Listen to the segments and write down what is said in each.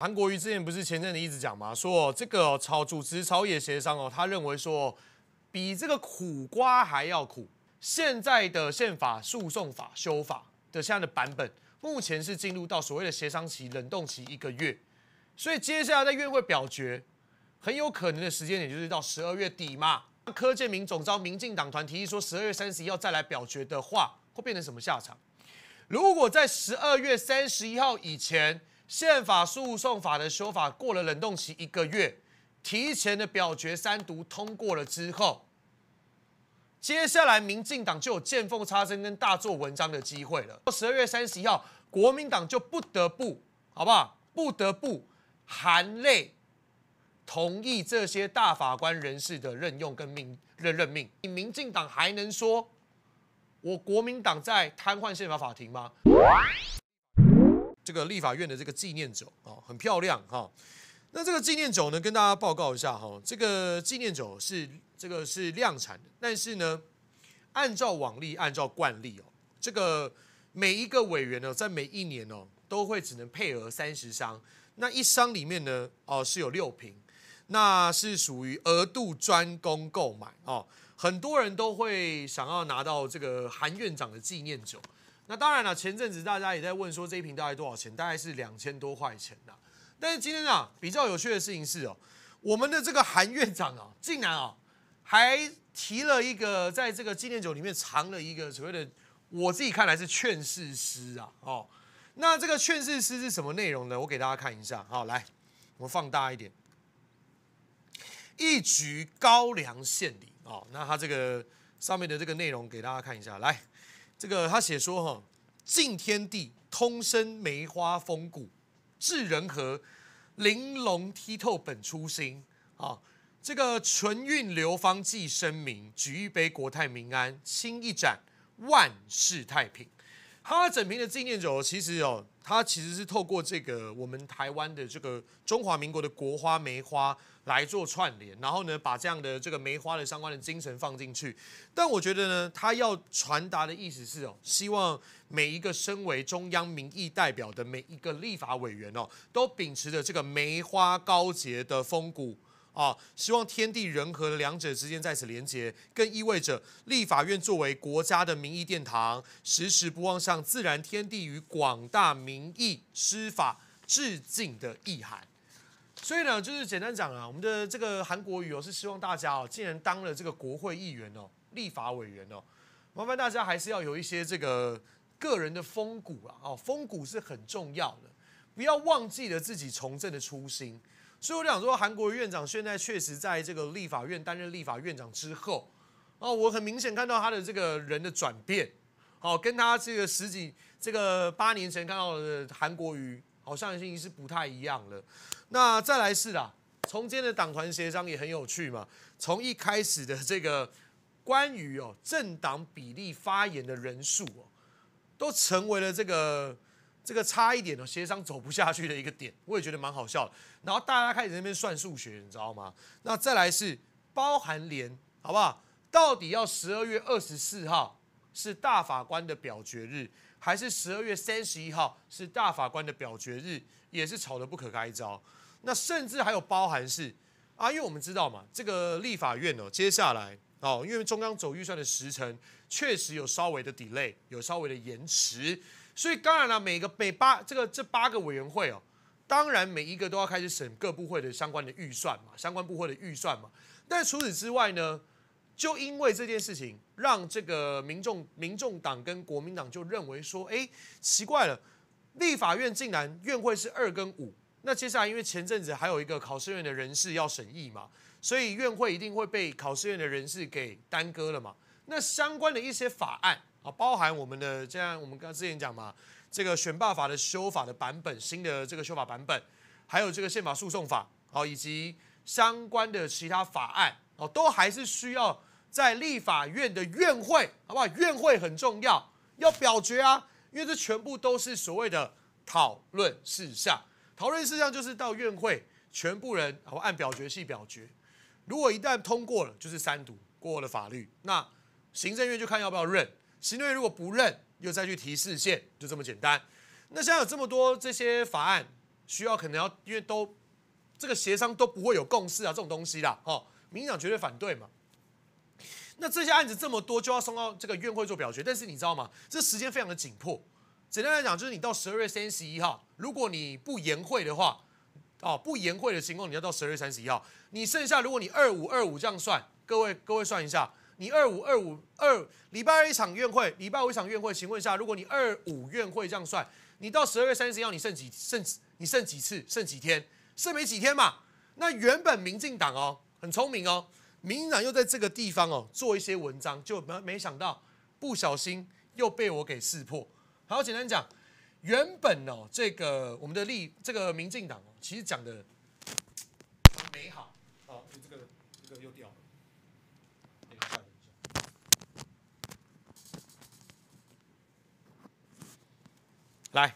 韩国瑜之前不是前阵子一直讲吗？说这个朝主持朝野协商哦，他认为说比这个苦瓜还要苦。现在的宪法诉讼法修法的现在的版本，目前是进入到所谓的协商期、冷冻期一个月，所以接下来在院会表决，很有可能的时间点就是到十二月底嘛。柯建明总召民进党团提议说十二月三十一号再来表决的话，会变成什么下场？如果在十二月三十一号以前。宪法诉讼法的修法过了冷冻期一个月，提前的表决三读通过了之后，接下来民进党就有见缝插针跟大做文章的机会了。十二月三十一号，国民党就不得不，好不好？不得不含泪同意这些大法官人士的任用跟命任任命。你民进党还能说，我国民党在瘫痪宪法法庭吗？这个立法院的这个纪念酒啊，很漂亮哈。那这个纪念酒呢，跟大家报告一下哈。这个纪念酒是这个是量产的，但是呢，按照往例，按照惯例哦，这个每一个委员呢，在每一年哦，都会只能配额三十箱，那一箱里面呢，哦是有六瓶，那是属于额度专供购买哦。很多人都会想要拿到这个韩院长的纪念酒。那当然了，前阵子大家也在问说这瓶大概多少钱，大概是两千多块钱呐。但是今天啊，比较有趣的事情是哦，我们的这个韩院长啊，竟然啊还提了一个在这个纪念酒里面藏了一个所谓的，我自己看来是劝世诗啊。哦，那这个劝世诗是什么内容呢？我给大家看一下，好，来，我放大一点，一局高粱献礼啊。那他这个上面的这个内容给大家看一下，来。这个他写说哈，敬天地，通身梅花风骨；致人和，玲珑剔透本初心。啊，这个纯韵流芳寄生明，举一杯国泰民安，倾一盏万事太平。他整瓶的纪念酒，其实哦，他其实是透过这个我们台湾的这个中华民国的国花梅花来做串联，然后呢，把这样的这个梅花的相关的精神放进去。但我觉得呢，他要传达的意思是哦，希望每一个身为中央民意代表的每一个立法委员哦，都秉持着这个梅花高洁的风骨。啊，希望天地人和两者之间在此连结，更意味着立法院作为国家的民意殿堂，时时不忘向自然天地与广大民意施法致敬的意涵。所以呢，就是简单讲啊，我们的这个韩国语哦，是希望大家哦，既然当了这个国会议员哦，立法委员哦，麻烦大家还是要有一些这个个人的风骨啊，哦，风骨是很重要的，不要忘记了自己从政的初心。所以我想说，韩国院长现在确实在这个立法院担任立法院长之后，哦，我很明显看到他的这个人的转变，哦，跟他这个十几这个八年前看到的韩国瑜，好像已经是不太一样了。那再来是啦，今天的党团协商也很有趣嘛，从一开始的这个关于哦政党比例发言的人数哦，都成为了这个。这个差一点的协商走不下去的一个点，我也觉得蛮好笑。然后大家开始那边算数学，你知道吗？那再来是包含连，好不好？到底要十二月二十四号是大法官的表决日，还是十二月三十一号是大法官的表决日？也是吵得不可开交。那甚至还有包含是啊，因为我们知道嘛，这个立法院呢，接下来哦，因为中央走预算的时程确实有稍微的 delay，有稍微的延迟。所以当然了，每个每八这个这八个委员会哦，当然每一个都要开始审各部会的相关的预算嘛，相关部会的预算嘛。但除此之外呢，就因为这件事情，让这个民众、民众党跟国民党就认为说，哎，奇怪了，立法院竟然院会是二跟五，那接下来因为前阵子还有一个考试院的人事要审议嘛，所以院会一定会被考试院的人事给耽搁了嘛。那相关的一些法案。啊，包含我们的这样，我们刚之前讲嘛，这个选罢法的修法的版本，新的这个修法版本，还有这个宪法诉讼法，哦，以及相关的其他法案，哦，都还是需要在立法院的院会，好不好？院会很重要，要表决啊，因为这全部都是所谓的讨论事项。讨论事项就是到院会，全部人，哦，按表决系表决。如果一旦通过了，就是三读过了法律，那行政院就看要不要认。行政院如果不认，又再去提示宪，就这么简单。那现在有这么多这些法案，需要可能要，因为都这个协商都不会有共识啊，这种东西啦，哦，民进党绝对反对嘛。那这些案子这么多，就要送到这个院会做表决。但是你知道吗？这时间非常的紧迫。简单来讲，就是你到十二月三十一号，如果你不延会的话，哦，不延会的情况，你要到十二月三十一号。你剩下如果你二五二五这样算，各位各位算一下。你二五二五二礼拜一场院会，礼拜五一场院会。请问一下，如果你二五院会这样算，你到十二月三十号你剩几剩？你剩几次？剩几天？剩没几天嘛？那原本民进党哦，很聪明哦，民进党又在这个地方哦做一些文章，就没没想到，不小心又被我给识破。好简单讲，原本哦，这个我们的立这个民进党哦，其实讲的。来，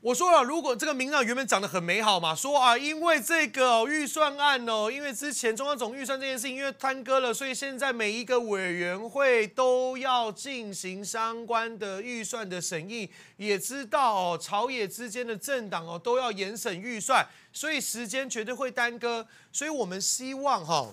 我说了，如果这个民长原本讲得很美好嘛，说啊，因为这个预算案哦，因为之前中央总预算这件事情因为耽搁了，所以现在每一个委员会都要进行相关的预算的审议，也知道哦，朝野之间的政党哦都要严审预算，所以时间绝对会耽搁，所以我们希望哈，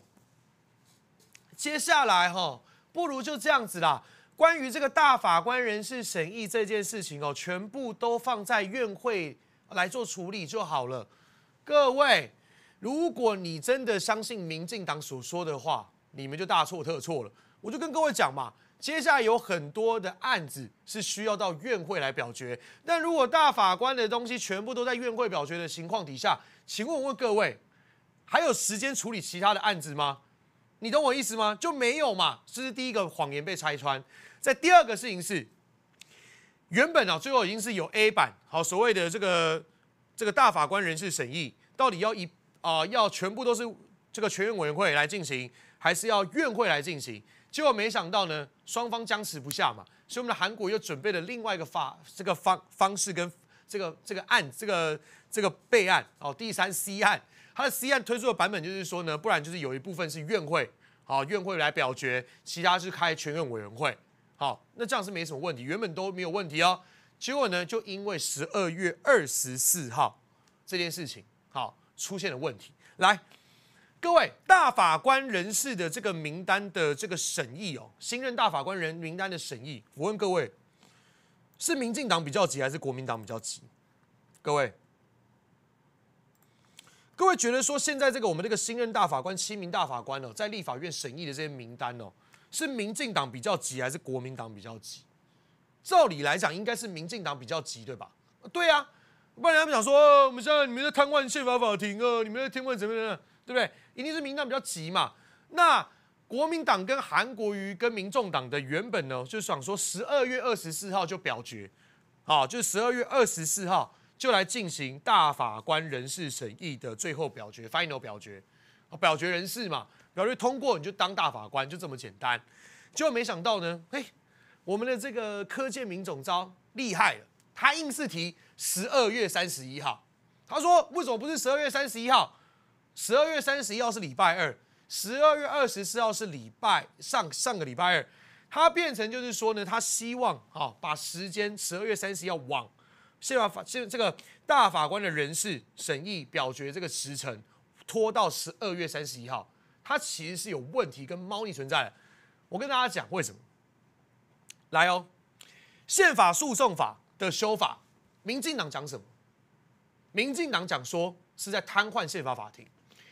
接下来哈，不如就这样子啦。关于这个大法官人事审议这件事情哦，全部都放在院会来做处理就好了。各位，如果你真的相信民进党所说的话，你们就大错特错了。我就跟各位讲嘛，接下来有很多的案子是需要到院会来表决。但如果大法官的东西全部都在院会表决的情况底下，请问问各位，还有时间处理其他的案子吗？你懂我意思吗？就没有嘛，这是第一个谎言被拆穿。在第二个事情是，原本啊，最后已经是有 A 版，好，所谓的这个这个大法官人事审议，到底要一啊要全部都是这个全院委员会来进行，还是要院会来进行？结果没想到呢，双方僵持不下嘛，所以我们的韩国又准备了另外一个法这个方方式跟这个这个案这个这个备案哦，第三 C 案。它的 C 案推出的版本就是说呢，不然就是有一部分是院会，好，院会来表决，其他是开全院委员会，好，那这样是没什么问题，原本都没有问题哦，结果呢，就因为十二月二十四号这件事情，好，出现了问题。来，各位大法官人士的这个名单的这个审议哦，新任大法官人名单的审议，我问各位，是民进党比较急还是国民党比较急？各位？各位觉得说，现在这个我们这个新任大法官七名大法官呢，在立法院审议的这些名单呢，是民进党比较急还是国民党比较急？照理来讲，应该是民进党比较急，对吧？对啊，不然他们想说，我们现在你们在瘫痪宪法法庭啊，你们在瘫痪怎么样？对不对？一定是名单比较急嘛。那国民党跟韩国瑜跟民众党的原本呢，就想说十二月二十四号就表决，好，就是十二月二十四号。就来进行大法官人事审议的最后表决 （final 表决）。表决人事嘛，表决通过你就当大法官，就这么简单。结果没想到呢，嘿，我们的这个柯建明总招厉害了，他硬是提十二月三十一号。他说：“为什么不是十二月三十一号？十二月三十一号是礼拜二，十二月二十四号是礼拜上上个礼拜二。”他变成就是说呢，他希望啊，把时间十二月三十一号往。宪法法现在这个大法官的人事审议表决这个时程拖到十二月三十一号，它其实是有问题跟猫腻存在。我跟大家讲为什么？来哦，宪法诉讼法的修法，民进党讲什么？民进党讲说是在瘫痪宪法法庭，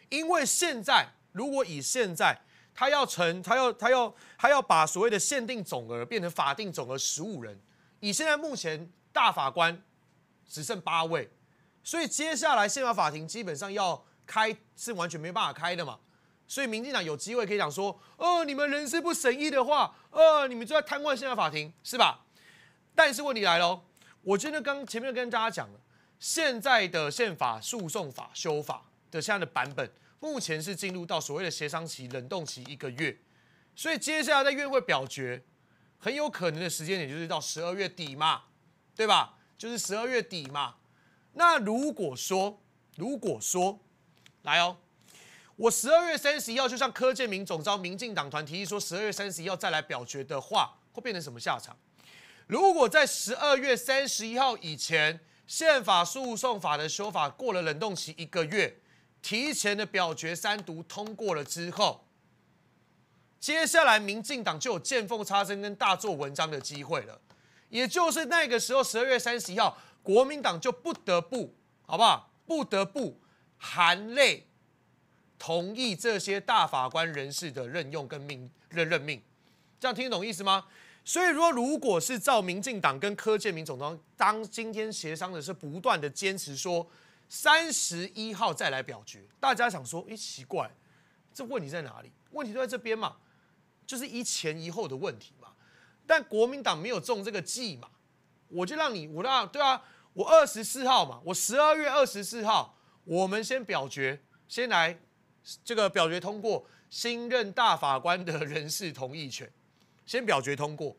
因为现在如果以现在他要成，他要他要他要把所谓的限定总额变成法定总额十五人，以现在目前大法官。只剩八位，所以接下来宪法法庭基本上要开是完全没办法开的嘛，所以民进党有机会可以讲说，呃，你们人事不审议的话，呃，你们就在瘫痪宪法法庭是吧？但是问题来了，我今天刚前面跟大家讲了，现在的宪法诉讼法修法的现在的版本，目前是进入到所谓的协商期、冷冻期一个月，所以接下来在院会表决，很有可能的时间点就是到十二月底嘛，对吧？就是十二月底嘛，那如果说，如果说，来哦，我十二月三十一号就像柯建明总召民进党团提议说，十二月三十一号再来表决的话，会变成什么下场？如果在十二月三十一号以前，宪法诉讼法的修法过了冷冻期一个月，提前的表决三读通过了之后，接下来民进党就有见缝插针跟大做文章的机会了。也就是那个时候，十二月三十一号，国民党就不得不，好不好？不得不含泪同意这些大法官人士的任用跟命任任命，这样听得懂意思吗？所以说，如果是照民进党跟柯建铭总统当今天协商的是不断的坚持说三十一号再来表决，大家想说，哎，奇怪，这问题在哪里？问题都在这边嘛，就是一前一后的问题嘛。但国民党没有中这个计嘛，我就让你，我让对啊，我二十四号嘛，我十二月二十四号，我们先表决，先来这个表决通过新任大法官的人事同意权，先表决通过。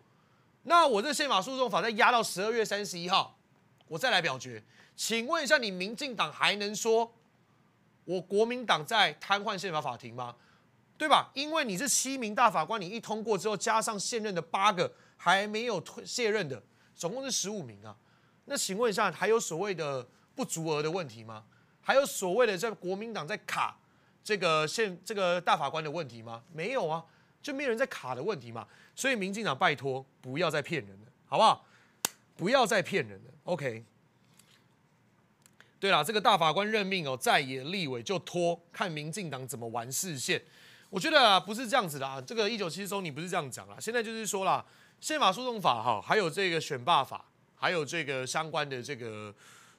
那我这宪法诉讼法再压到十二月三十一号，我再来表决。请问一下，你民进党还能说我国民党在瘫痪宪法法庭吗？对吧？因为你是七名大法官，你一通过之后，加上现任的八个还没有退卸任的，总共是十五名啊。那请问一下，还有所谓的不足额的问题吗？还有所谓的在国民党在卡这个现这个大法官的问题吗？没有啊，就没有人在卡的问题嘛。所以民进党拜托不要再骗人了，好不好？不要再骗人了。OK。对啦，这个大法官任命哦，在野立委就拖，看民进党怎么玩视线。我觉得不是这样子的啊，这个一九七宗你不是这样讲啦。现在就是说啦，宪法诉讼法哈，还有这个选罢法，还有这个相关的这个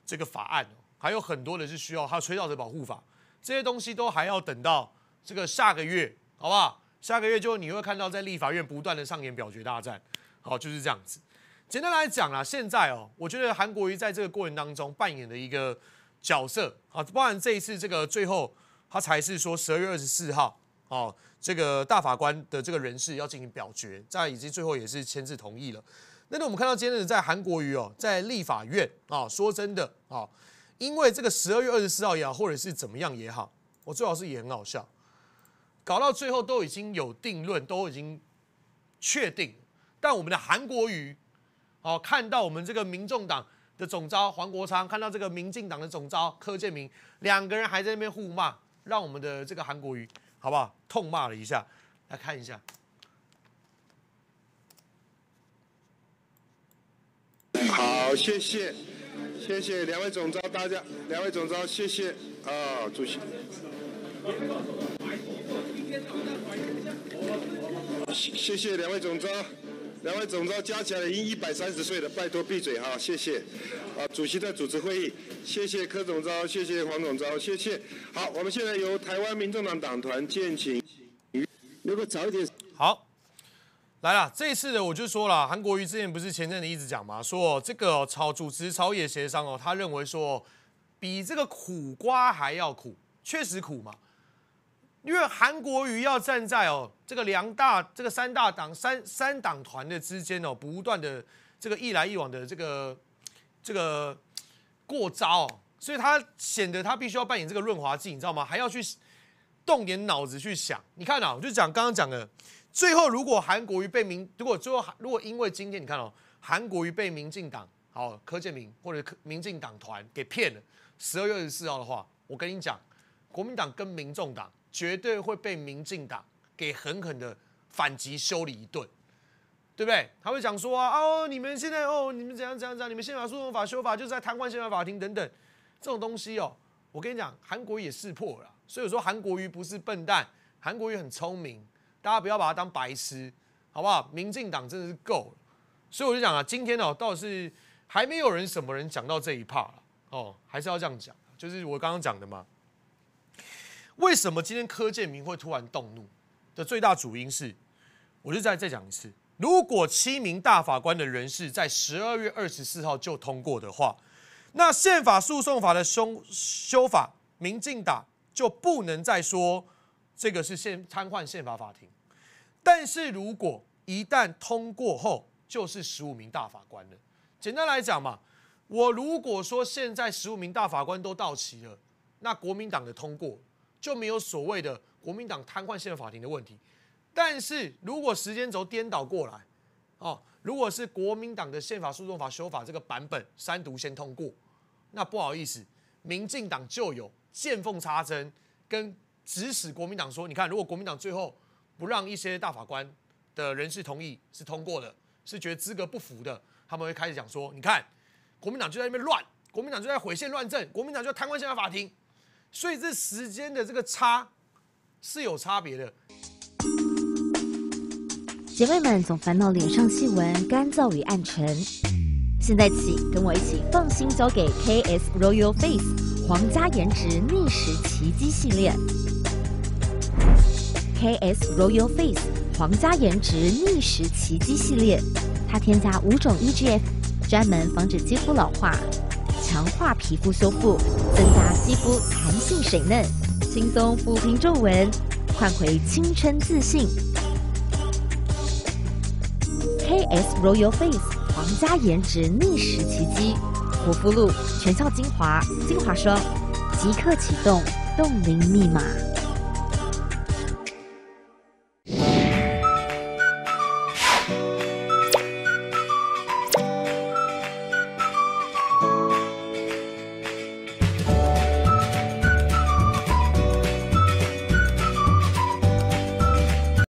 这个法案，还有很多的是需要，还有到的保护法这些东西都还要等到这个下个月，好不好？下个月就你会看到在立法院不断的上演表决大战，好，就是这样子。简单来讲啦，现在哦，我觉得韩国瑜在这个过程当中扮演的一个角色啊，包含这一次这个最后他才是说十二月二十四号。哦，这个大法官的这个人事要进行表决，在以及最后也是签字同意了。那我们看到今的在韩国瑜哦，在立法院啊，说真的啊，因为这个十二月二十四号也好，或者是怎么样也好，我最好是也很好笑，搞到最后都已经有定论，都已经确定。但我们的韩国瑜哦，看到我们这个民众党的总召黄国昌，看到这个民进党的总召柯建明两个人还在那边互骂，让我们的这个韩国瑜。好不好？痛骂了一下，来看一下。好，谢谢，谢谢两位总招，大家两位总招，谢谢啊，主席。谢谢两位总招。两位总召加起来已经一百三十岁了，拜托闭嘴哈，谢谢。啊，主席在主持会议，谢谢柯总召，谢谢黄总召，谢谢。好，我们现在由台湾民众党党团建请。如果早一点。好，来了。这一次的我就说了，韩国瑜之前不是前阵子一直讲嘛，说这个朝主持朝野协商哦，他认为说比这个苦瓜还要苦，确实苦嘛。因为韩国瑜要站在哦这个两大这个三大党三三党团的之间哦，不断的这个一来一往的这个这个过招哦，所以他显得他必须要扮演这个润滑剂，你知道吗？还要去动点脑子去想。你看啊，我就讲刚刚讲的，最后如果韩国瑜被民如果最后如果因为今天你看哦，韩国瑜被民进党好柯建明或者民进党团给骗了，十二月二十四号的话，我跟你讲。国民党跟民众党绝对会被民进党给狠狠的反击修理一顿，对不对？他会讲说啊，你们现在哦，你们怎样怎样怎样，你们宪法诉讼法修法，就是在贪官宪法法庭等等这种东西哦。我跟你讲，韩国也识破了，所以我说韩国瑜不是笨蛋，韩国瑜很聪明，大家不要把他当白痴，好不好？民进党真的是够了，所以我就讲啊，今天哦，到底是还没有人什么人讲到这一 part 哦，还是要这样讲，就是我刚刚讲的嘛。为什么今天柯建明会突然动怒的最大主因是，我就再再讲一次，如果七名大法官的人士在十二月二十四号就通过的话，那宪法诉讼法的修修法，民进党就不能再说这个是宪瘫痪宪法法庭。但是如果一旦通过后，就是十五名大法官了。简单来讲嘛，我如果说现在十五名大法官都到齐了，那国民党的通过。就没有所谓的国民党瘫痪宪法庭的问题，但是如果时间轴颠倒过来，哦，如果是国民党的宪法诉讼法修法这个版本三读先通过，那不好意思，民进党就有见缝插针，跟指使国民党说，你看如果国民党最后不让一些大法官的人事同意是通过的，是觉得资格不符的，他们会开始讲说，你看国民党就在那边乱，国民党就在毁宪乱政，国民党就在瘫痪宪法法庭。所以这时间的这个差，是有差别的。姐妹们总烦恼脸上细纹、干燥与暗沉，现在起跟我一起放心交给 KS Royal Face 皇家颜值逆时奇迹系列。KS Royal Face 皇家颜值逆时奇迹系列，它添加五种 EGF，专门防止肌肤老化。强化皮肤修复，增加肌肤弹性水嫩，轻松抚平皱纹，换回青春自信。KS Royal Face 皇家颜值逆时奇迹，活肤露、全效精华、精华霜，即刻启动冻龄密码。